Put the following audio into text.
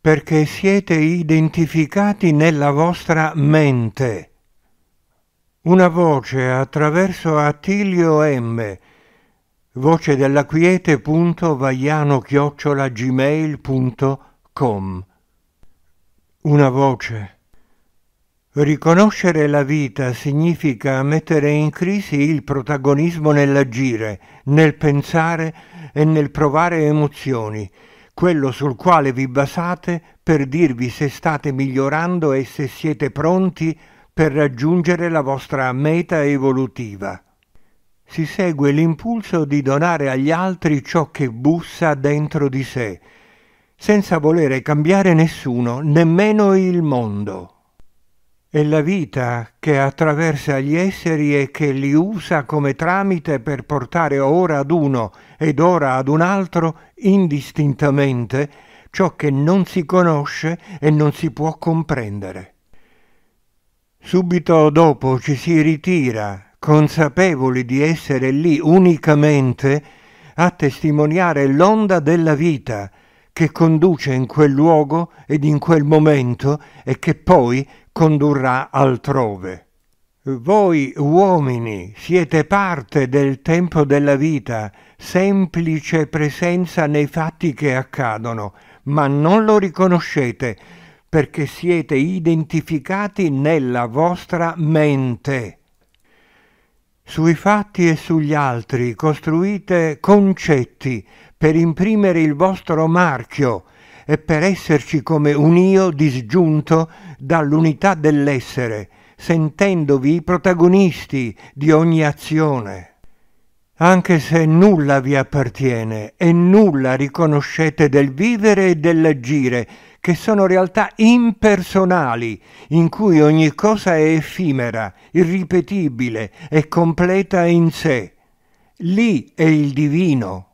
perché siete identificati nella vostra mente. Una voce attraverso Attilio M, voce della quiete.vaiano-gmail.com Una voce. Riconoscere la vita significa mettere in crisi il protagonismo nell'agire, nel pensare e nel provare emozioni, quello sul quale vi basate per dirvi se state migliorando e se siete pronti per raggiungere la vostra meta evolutiva. Si segue l'impulso di donare agli altri ciò che bussa dentro di sé, senza volere cambiare nessuno, nemmeno il mondo. È la vita che attraversa gli esseri e che li usa come tramite per portare ora ad uno ed ora ad un altro indistintamente ciò che non si conosce e non si può comprendere. Subito dopo ci si ritira, consapevoli di essere lì unicamente a testimoniare l'onda della vita, che conduce in quel luogo ed in quel momento e che poi condurrà altrove. Voi uomini siete parte del tempo della vita, semplice presenza nei fatti che accadono, ma non lo riconoscete perché siete identificati nella vostra mente. Sui fatti e sugli altri costruite concetti per imprimere il vostro marchio e per esserci come un io disgiunto dall'unità dell'essere, sentendovi i protagonisti di ogni azione anche se nulla vi appartiene e nulla riconoscete del vivere e dell'agire, che sono realtà impersonali, in cui ogni cosa è effimera, irripetibile e completa in sé. Lì è il divino,